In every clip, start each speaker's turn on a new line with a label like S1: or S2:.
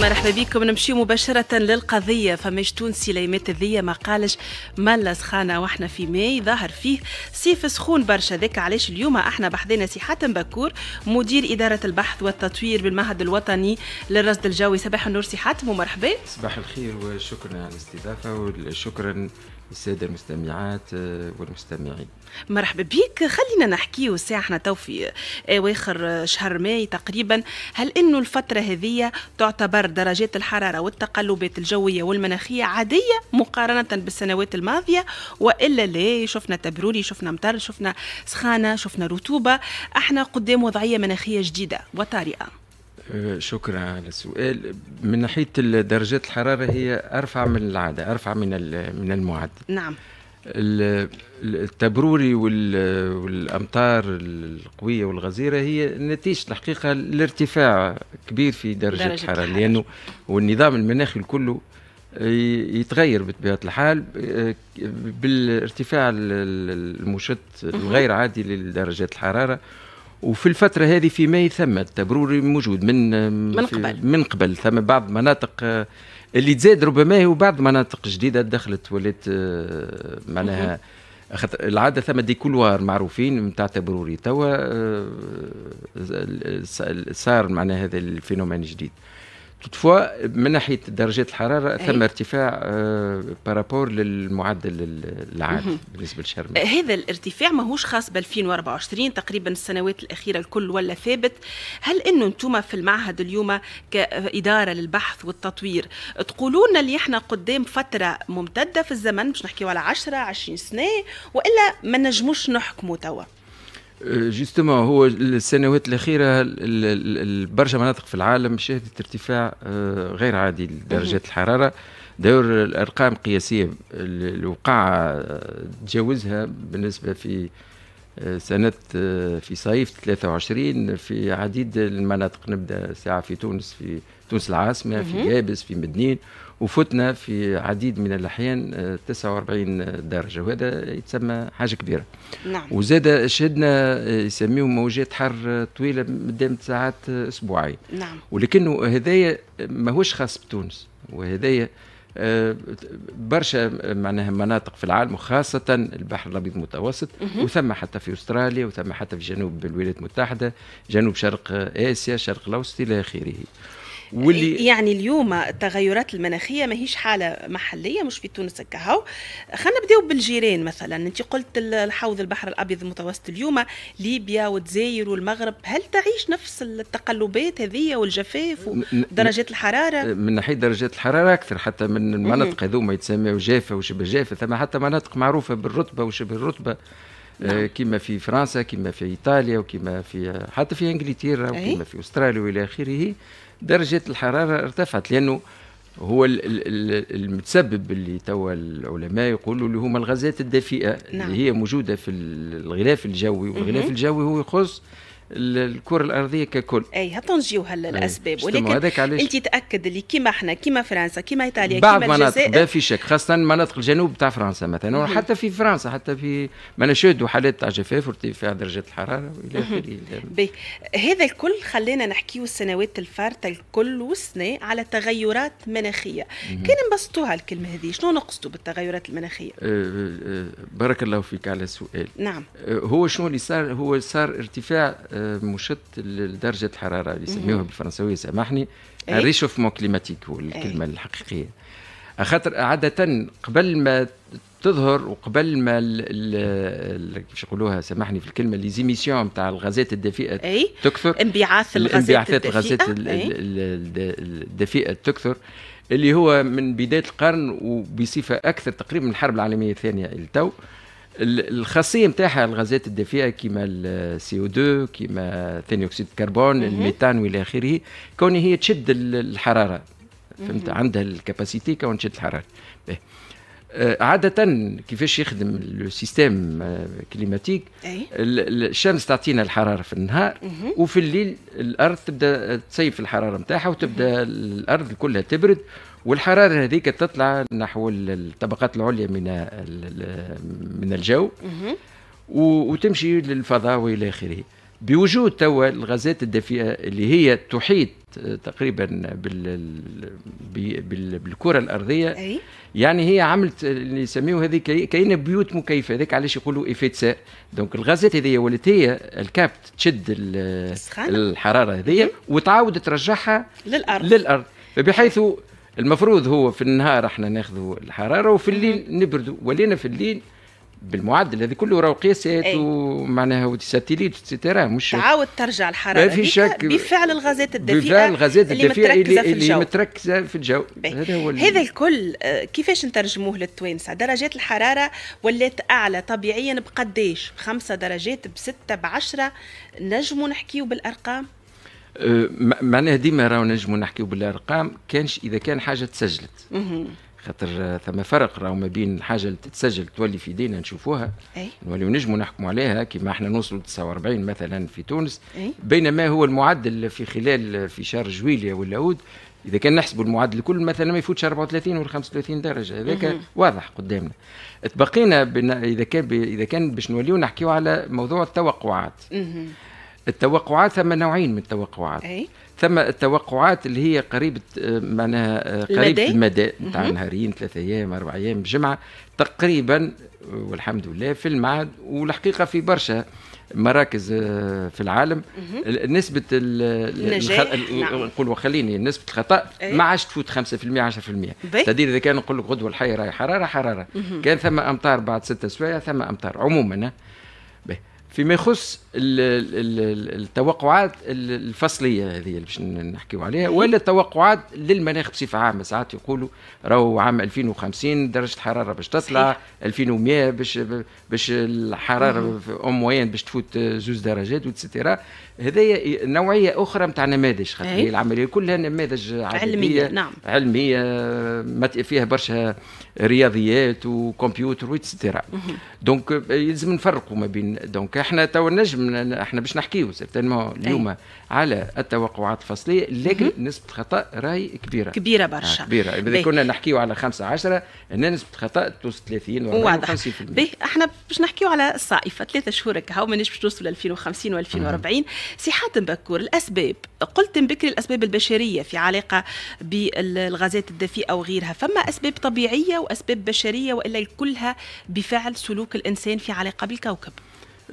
S1: مرحبا بكم نمشي مباشرة للقضية فماش تونسي ليمات الذية ما قالش ملا سخانة واحنا في ماي ظاهر فيه سيف سخون برشا ذاك علاش اليوم احنا بحذنا سي حاتم بكور مدير إدارة البحث والتطوير بالمعهد الوطني للرصد الجوي صباح النور سي حاتم ومرحبا
S2: صباح الخير وشكرا على الاستضافة وشكرا الساده المستمعات والمستمعين
S1: مرحبا بك خلينا نحكيو وساعة احنا تو في اواخر شهر ماي تقريبا هل انه الفتره هذه تعتبر درجات الحرارة والتقلبات الجوية والمناخية عادية مقارنة بالسنوات الماضية وإلا لا شفنا تبروري شفنا مطر شفنا سخانة شفنا رطوبة احنا قدام وضعية مناخية جديدة وطارئة
S2: أه، شكرا على السؤال من ناحيه درجات الحراره هي ارفع من العاده ارفع من من المعدل نعم التبروري والامطار القويه والغزيره هي نتيجه الحقيقه لارتفاع كبير في درجه, درجة الحراره لانه والنظام المناخي كله يتغير بطبيعه الحال بالارتفاع المشت الغير عادي لدرجات الحراره وفي الفترة هذه في ماي ثم التبروري موجود من من قبل من قبل ثم بعض مناطق اللي تزاد ربما هو بعض مناطق جديده دخلت ولات آه، معناها خاطر العاده ثم دي كولوار معروفين نتاع تبروري توا آه، صار معناها هذا الفينومين جديد توتفوا من ناحيه درجات الحراره ثم ارتفاع بارابور آه، للمعدل العادي بالنسبه للشرم آه،
S1: هذا الارتفاع ماهوش خاص ب 2024 تقريبا السنوات الاخيره الكل ولا ثابت هل انه انتم في المعهد اليوم كاداره للبحث والتطوير تقولوا لنا اللي احنا قدام فتره ممتده في الزمن مش نحكيو على 10 20 سنه والا ما نجموش نحكموا توا
S2: آه، جوستومون هو السنوات الاخيره برشا مناطق في العالم شهدت ارتفاع آه، غير عادي لدرجات الحراره دور الارقام القياسيه الوقعه آه، تجاوزها بالنسبه في سنة آه، في صيف 23 في عديد المناطق نبدأ ساعة في تونس في تونس العاصمة في جابس في مدنين وفتنا في عديد من الأحيان 49 آه، درجة وهذا يتسمى حاجة كبيرة نعم. وزاد شهدنا آه، يسميه موجات حر طويلة مدام ساعات أسبوعين نعم. ولكنه هذايا ماهوش خاص بتونس وهذايا آه، برشا معناها مناطق في العالم وخاصة البحر الأبيض المتوسط وثم حتى في أستراليا وثم حتى في جنوب الولايات المتحدة جنوب شرق آسيا شرق الأوسط إلى آخره واللي
S1: يعني اليوم التغيرات المناخيه ماهيش حاله محليه مش في تونس كهو خلينا نبداو بالجيران مثلا انت قلت الحوض البحر الابيض المتوسط اليوم ليبيا وتزاير والمغرب هل تعيش نفس التقلبات هذه والجفاف ودرجات الحراره من
S2: ناحيه درجات الحراره اكثر حتى من المناطق هذوما يتسموا جافه وشبه جافه ثم حتى مناطق معروفه بالرتبه وشبه الرتبه نعم. آه، كما في فرنسا كما في ايطاليا وكما في آه، حتى في انجلترا إيه. وكما في استراليا والى اخره درجه الحراره ارتفعت لانه هو المتسبب اللي توا العلماء يقولوا اللي هما الغازات الدفيئه نعم. اللي هي موجوده في الغلاف الجوي والغلاف الجوي هو يخص الكره الارضيه ككل
S1: اي هاتوا نجيو هلا الاسباب ولكن انت تاكد اللي كيما احنا كيما فرنسا كيما ايطاليا بعض مناطق ما
S2: في شك خاصه مناطق الجنوب تاع فرنسا مثلا وحتى في فرنسا حتى في ما شهدوا حالات تاع جفاف وارتفاع درجات الحراره والى اخره
S1: هذا الكل خلينا نحكيو السنوات الفارته الكل والسنة على تغيرات مناخيه كان نبسطوها الكلمه هذه شنو نقصدوا بالتغيرات المناخيه
S2: أه،, أه أه بارك الله فيك على السؤال نعم أه هو شنو اللي صار هو صار ارتفاع أه، مشت لدرجه الحراره اللي يسميوها بالفرنسوية سامحني إيه. الريشوفمون كليماتيك هو الكلمه إيه. الحقيقيه خاطر عاده قبل ما تظهر وقبل ما كيفاش يقولوها سامحني في الكلمه لي زيميسيون نتاع الغازات الدفيئه أي؟ تكثر انبعاث الغازات الغازات إيه. الدفيئه تكثر اللي هو من بدايه القرن وبصفه اكثر تقريبا من الحرب العالميه الثانيه التو الخاصيه نتاعها الغازات الدافئه كيما السي او 2 كيما ثاني اكسيد الكربون الميثان والى اخره كون هي تشد الحراره فهمت عندها الكاباسيتي كون تشد الحراره آه، عادة كيفاش يخدم السيستم آه، كليماتيك الشمس تعطينا الحرارة في النهار وفي الليل الأرض تبدأ تصيف الحرارة نتاعها وتبدأ الأرض كلها تبرد والحرارة هذيك تطلع نحو الطبقات العليا من من الجو وتمشي للفضاء والى اخره بوجود توا الغازات الدافئه اللي هي تحيط آه، تقريبا بالكره الارضيه أي؟ يعني هي عملت آه، اللي يسميوه هذه كاين بيوت مكيفه هذاك علاش يقولوا سا دونك الغازات هذه ولات هي الكابت تشد الحراره هذه وتعاود ترجعها للارض للارض فبحيث المفروض هو في النهار احنا ناخذ الحراره وفي الليل نبردوا ولينا في الليل بالمعدل هذا كله راهو قياسات ومعناها ساتيليت اتسيتيرا مش تعاود
S1: ترجع الحراره ما في شك بفعل الغازات الدفيئه بفعل الغازات الدفيئه اللي, متركزة في الجو. اللي
S2: متركزه في الجو هذا هو هذا
S1: الكل آه، كيفاش نترجموه للتوانسه درجات الحراره ولات اعلى طبيعيا بقداش بخمسه درجات بسته بعشره نجموا نحكيو بالارقام
S2: أه، معناها ديما راهو نجموا نحكيو بالارقام كانش اذا كان حاجه تسجلت خاطر ثم فرق راهو ما بين الحاجه اللي تتسجل تولي في ايدينا نشوفوها نوليو نجموا نحكموا عليها كما احنا نوصلوا 49 مثلا في تونس أي. بينما هو المعدل في خلال في شهر جويليا ولا اود اذا كان نحسبوا المعدل الكل مثلا ما يفوتش 34 ولا 35 درجه هذاك واضح قدامنا تبقينا اذا كان اذا كان باش نوليو نحكيو على موضوع التوقعات مه. التوقعات ثم نوعين من التوقعات أي؟ ثم التوقعات اللي هي قريبة معناها آه، قريبة المدى نتاع نهارين ثلاثة أيام أربع أيام جمعة تقريبا والحمد لله في المعاد والحقيقة في برشا مراكز آه، في العالم نسبة النجاح نعم. نقول خليني نسبة الخطأ ما عادش تفوت 5% 10% تدير إذا كان نقول لك غدوة الحية راهي حرارة حرارة كان ثم أمطار بعد ستة سوايع ثم أمطار عموما فيما يخص التوقعات الفصليه هذه اللي باش نحكيو عليها ولا التوقعات للمناخ بصفه عامه ساعات يقولوا راهو عام 2050 درجه الحراره باش تطلع 2100 باش باش الحراره اون موين باش تفوت زوز درجات وتسيتيرا هذايا نوعيه اخرى نتاع نماذج خاطر هي العمليه كلها نماذج علميه نعم علميه فيها برشا رياضيات وكمبيوتر وتسيتيرا دونك يلزم نفرقوا ما بين دونك احنا تو نجم احنا باش نحكيو سيرتينمون اليوم أي. على التوقعات الفصليه لكن نسبه خطا راهي كبيره كبيره آه، برشا آه كبيره اذا كنا نحكيو على 5 10 هنا نسبه خطا توصل 30 و واضح باهي
S1: احنا باش نحكيو على الصائفه ثلاثة شهور هكا مانيش باش توصل 2050 و2040 سي حاتم بكور الاسباب قلت بكري الاسباب البشريه في علاقه بالغازات الدفيئه وغيرها فما اسباب طبيعيه واسباب بشريه والا كلها بفعل سلوك الانسان في علاقه بالكوكب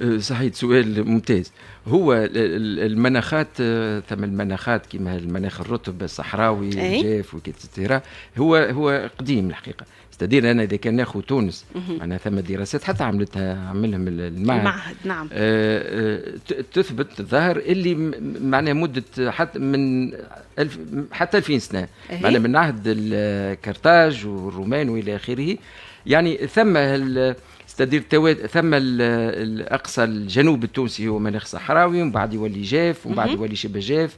S2: آه، صحيح سؤال ممتاز هو المناخات آه، ثم المناخات كما المناخ الرطب الصحراوي إيه. الجاف وكتسترا هو هو قديم الحقيقه استدير انا اذا كان ناخذ تونس انا ثم دراسات حتى عملتها عملهم المعهد المعهد نعم آه، تثبت الظاهر اللي معناها مده حتى من الف حتى 2000 سنه إيه. معناها من عهد الكرتاج والرومان والى اخره يعني ثم تدير التواد ثم الاقصى الجنوب التونسي هو مناخ صحراوي ومن بعد يولي جاف آه، ومن بعد يولي شبه جاف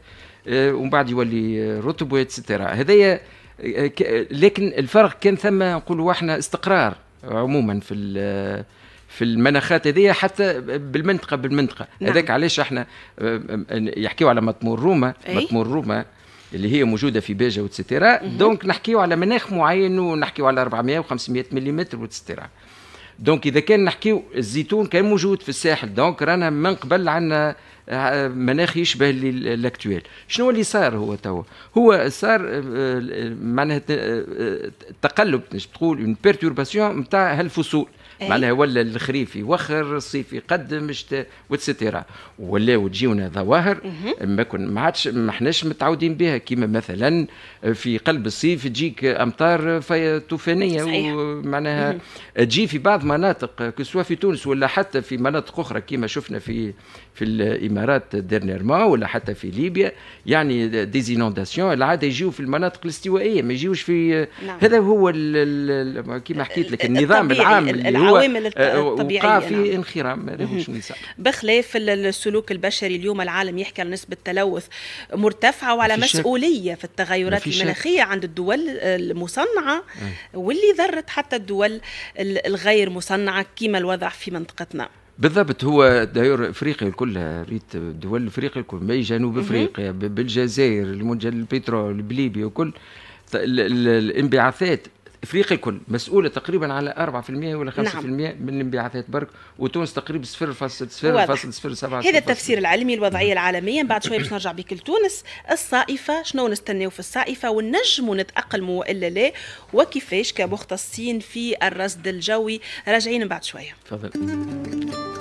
S2: ومن بعد يولي رطب واتسترا هذايا آه، لكن الفرق كان ثم نقولوا احنا استقرار عموما في في المناخات هذيا حتى بالمنطقه بالمنطقه نعم. هذاك علاش احنا آه، يحكيوا على مطمور روما أي؟ مطمور روما اللي هي موجوده في باجه وتستيرا دونك نحكيو على مناخ معين ونحكيو على 400 و500 ملم وتستيرا دونك اذا كان نحكيو الزيتون كان موجود في الساحل دونك رانا من قبل عندنا آه، مناخ يشبه الاكتوال شنو اللي صار هو توا هو صار آه، آه، معناها تقلب تقول اون بيرتورباسيون نتاع هالفصول إيه. معناها ولا الخريفي وخر الصيفي قدم شتاء وتستيرا ولاو تجيونا ظواهر ما كن ما عادش ما حناش متعودين بها كيما مثلا في قلب الصيف تجيك امطار طوفانيه ومعناها تجي في بعض مناطق كسوا في تونس ولا حتى في مناطق اخرى كيما شفنا في في الامارات ديرنيرما ولا حتى في ليبيا يعني ديزينونداسيون العاده يجيو في المناطق الاستوائيه ما يجيوش في نعم. هذا هو كما حكيت لك النظام العام العوامل آه، الطبيعيه وقع في نعم. انخرام
S1: بخلاف السلوك البشري اليوم العالم يحكي على نسبه تلوث مرتفعه وعلى في مسؤوليه في التغيرات المناخيه عند الدول المصنعه واللي ذرت حتى الدول الغير مصنعه كما الوضع في منطقتنا
S2: بالضبط هو داير افريقيا كلها ريت دول افريقيا الكل ماي جنوب افريقيا بالجزائر المنجل البترول بليبيا وكل الانبعاثات افريقيا كل مسؤوله تقريبا على 4% ولا 5% نعم. من الانبعاثات برك وتونس تقريبا 0.0.07 هذا التفسير
S1: العلمي الوضعيه نعم. العالميه بعد شويه باش نرجع بك لتونس الصائفه شنو نستناو في الصائفه ونجموا نتاقلموا والا لا وكيفاش كمختصين في الرصد الجوي راجعين بعد شويه
S2: تفضل